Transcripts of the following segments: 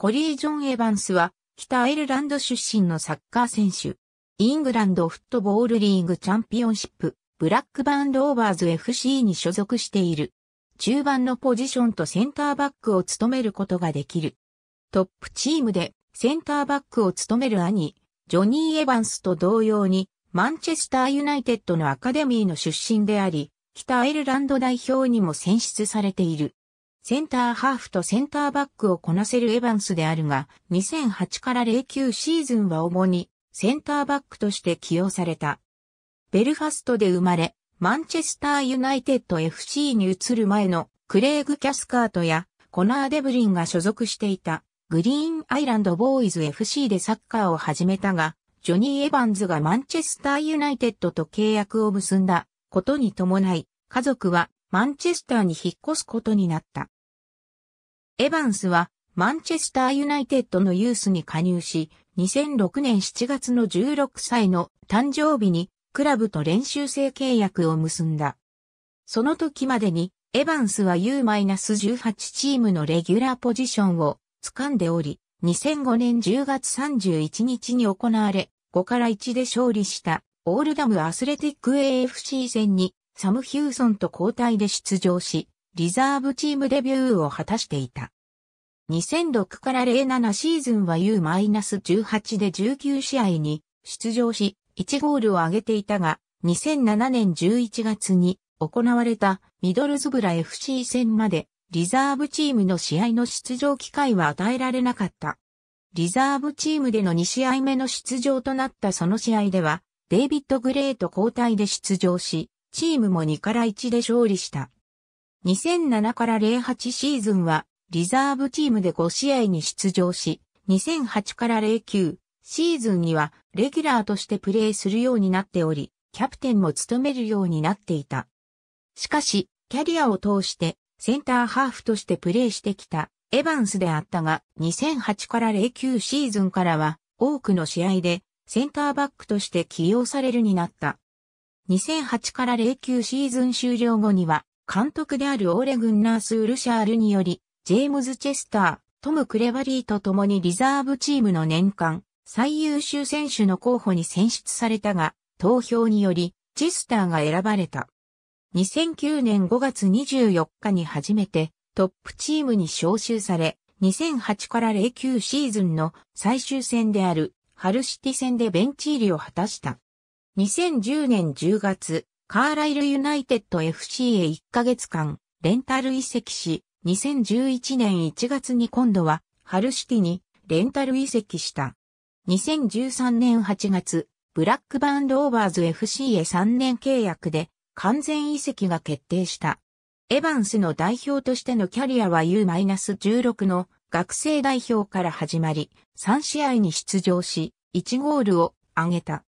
コリー・ジョン・エヴァンスは、北アイルランド出身のサッカー選手。イングランドフットボールリーグチャンピオンシップ、ブラックバーン・ローバーズ FC に所属している。中盤のポジションとセンターバックを務めることができる。トップチームでセンターバックを務める兄、ジョニー・エヴァンスと同様に、マンチェスター・ユナイテッドのアカデミーの出身であり、北アイルランド代表にも選出されている。センターハーフとセンターバックをこなせるエヴァンスであるが、2008から09シーズンは主にセンターバックとして起用された。ベルファストで生まれ、マンチェスターユナイテッド FC に移る前のクレイグ・キャスカートやコナー・デブリンが所属していたグリーンアイランド・ボーイズ FC でサッカーを始めたが、ジョニー・エヴァンズがマンチェスターユナイテッドと契約を結んだことに伴い、家族はマンチェスターに引っ越すことになった。エヴァンスはマンチェスターユナイテッドのユースに加入し、2006年7月の16歳の誕生日にクラブと練習生契約を結んだ。その時までにエヴァンスは U-18 チームのレギュラーポジションを掴んでおり、2005年10月31日に行われ、5から1で勝利したオールダムアスレティック AFC 戦にサム・ヒューソンと交代で出場し、リザーブチームデビューを果たしていた。2006から07シーズンは U-18 で19試合に出場し、1ゴールを挙げていたが、2007年11月に行われたミドルズブラ FC 戦までリザーブチームの試合の出場機会は与えられなかった。リザーブチームでの2試合目の出場となったその試合では、デイビッド・グレーと交代で出場し、チームも2から1で勝利した。2007から08シーズンは、リザーブチームで5試合に出場し、2008から09シーズンには、レギュラーとしてプレーするようになっており、キャプテンも務めるようになっていた。しかし、キャリアを通して、センターハーフとしてプレーしてきた、エヴァンスであったが、2008から09シーズンからは、多くの試合で、センターバックとして起用されるになった。2008から09シーズン終了後には、監督であるオーレ・グンナース・ウルシャールにより、ジェームズ・チェスター、トム・クレバリーと共にリザーブチームの年間最優秀選手の候補に選出されたが、投票により、チェスターが選ばれた。2009年5月24日に初めてトップチームに招集され、2008から09シーズンの最終戦であるハルシティ戦でベンチ入りを果たした。2010年10月、カーライルユナイテッド FC へ1ヶ月間、レンタル移籍し、2011年1月に今度は、ハルシティにレンタル移籍した。2013年8月、ブラックバーンオーバーズ FC へ3年契約で、完全移籍が決定した。エヴァンスの代表としてのキャリアは U-16 の学生代表から始まり、3試合に出場し、1ゴールを挙げた。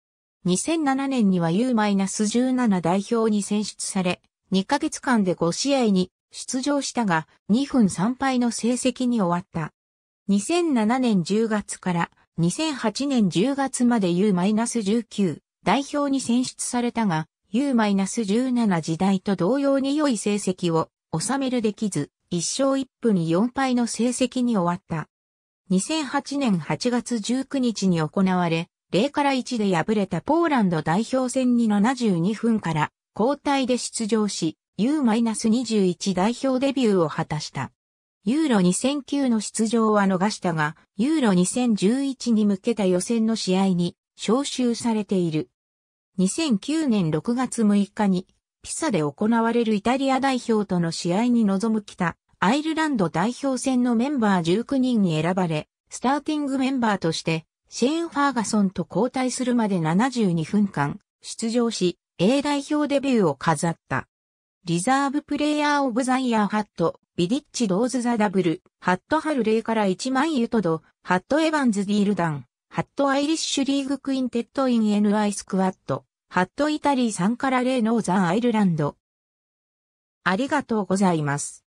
2007年には U-17 代表に選出され、2ヶ月間で5試合に出場したが、2分3敗の成績に終わった。2007年10月から2008年10月まで U-19 代表に選出されたが、U-17 時代と同様に良い成績を収めるできず、1勝1分4敗の成績に終わった。2008年8月19日に行われ、0から1で敗れたポーランド代表戦に72分から交代で出場し、U-21 代表デビューを果たした。ユーロ2009の出場は逃したが、ユーロ2011に向けた予選の試合に招集されている。2009年6月6日にピサで行われるイタリア代表との試合に臨む北アイルランド代表戦のメンバー19人に選ばれ、スターティングメンバーとしてシェーン・ファーガソンと交代するまで72分間出場し、A 代表デビューを飾った。リザーブプレイヤーオブザイヤーハット、ビディッチ・ローズ・ザ・ダブル、ハット・ハル・レイから1万ユトド、ハット・エヴァンズ・ディールダン、ハット・アイリッシュ・リーグ・クインテット・イン・ NI スクワット、ハット・イタリーさんからレイ・ノーザアイルランド。ありがとうございます。